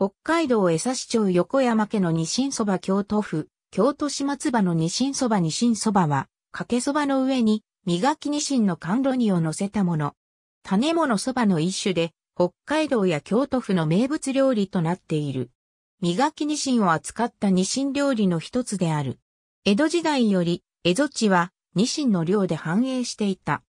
北海道江差町横山家の二新そば京都府、京都市松葉の二新そば二新そばは、かけそばの上に、磨きニシンの甘露煮を乗せたもの。種物そばの一種で、北海道や京都府の名物料理となっている。磨きニシンを扱ったニシン料理の一つである。江戸時代より、江戸地は、ニシンの量で繁栄していた。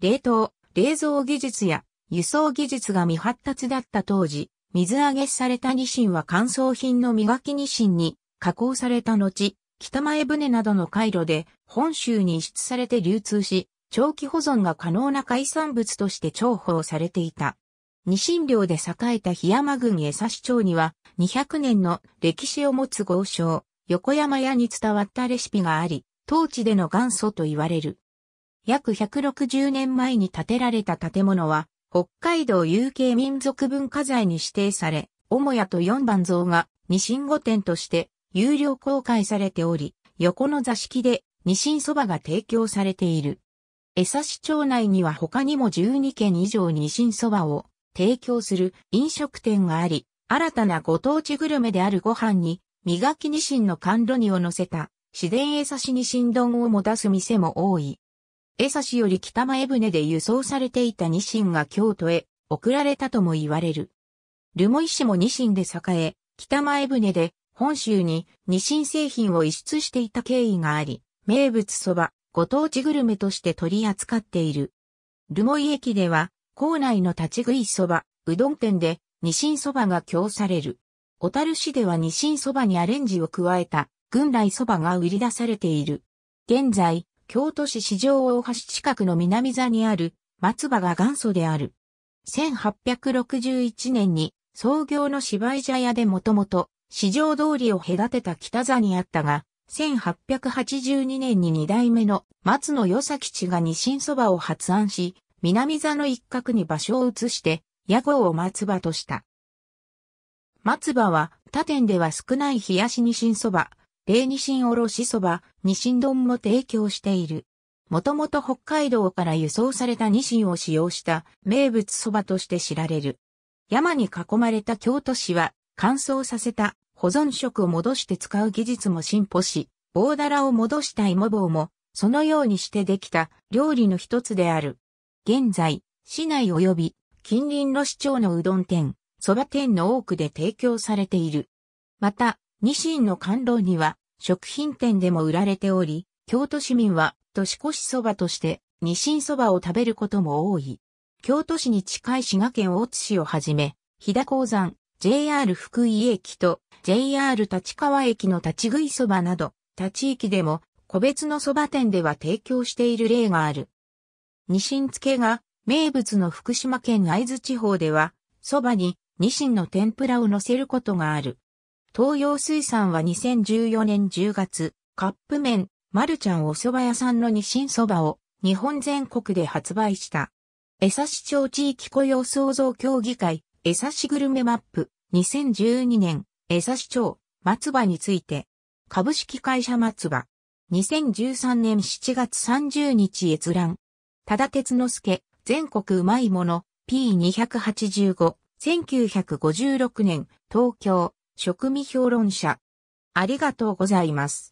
冷凍、冷蔵技術や輸送技術が未発達だった当時、水揚げされたニシンは乾燥品の磨きニシンに加工された後、北前船などの回路で本州に輸出されて流通し、長期保存が可能な海産物として重宝されていた。ニシン漁で栄えた檜山郡江差町には200年の歴史を持つ豪商、横山屋に伝わったレシピがあり、当地での元祖と言われる。約160年前に建てられた建物は、北海道有形民族文化財に指定され、母屋と四番像が二神御殿として有料公開されており、横の座敷で二神そばが提供されている。江差町内には他にも12軒以上二神そばを提供する飲食店があり、新たなご当地グルメであるご飯に、磨きニシンの甘露煮を乗せた、市電江差ニシン丼をも出す店も多い。江差より北前船で輸送されていたニシンが京都へ送られたとも言われる。留萌市もニシンで栄え、北前船で本州にニシン製品を輸出していた経緯があり、名物そば、ご当地グルメとして取り扱っている。留萌駅では、校内の立ち食いそば、うどん店でニシンそばが供される。小樽市ではニシンそばにアレンジを加えた、軍来そばが売り出されている。現在、京都市市場大橋近くの南座にある松葉が元祖である。1861年に創業の芝居茶屋でもともと市場通りを隔てた北座にあったが、1882年に二代目の松野与崎地が二神そばを発案し、南座の一角に場所を移して、屋号を松葉とした。松葉は他店では少ない冷やし二神そば、例ニシおろしそば、ニシ丼も提供している。もともと北海道から輸送されたニシを使用した名物そばとして知られる。山に囲まれた京都市は乾燥させた保存食を戻して使う技術も進歩し、棒だらを戻した芋棒もそのようにしてできた料理の一つである。現在、市内及び近隣の市町のうどん店、そば店の多くで提供されている。また、ニシンの甘露煮は食品店でも売られており、京都市民は年越しそばとしてニシンそばを食べることも多い。京都市に近い滋賀県大津市をはじめ、飛騨鉱山、JR 福井駅と JR 立川駅の立ち食いそばなど、他地域でも個別のそば店では提供している例がある。ニシン漬けが名物の福島県会津地方では、そばにニシンの天ぷらを乗せることがある。東洋水産は2014年10月、カップ麺、マルちゃんお蕎麦屋さんの日清蕎麦を日本全国で発売した。江差町地域雇用創造協議会、江差グルメマップ、2012年、江差町、松葉について、株式会社松葉、2013年7月30日閲覧、多田鉄之助、全国うまいもの、P285、1956年、東京、食味評論者。ありがとうございます。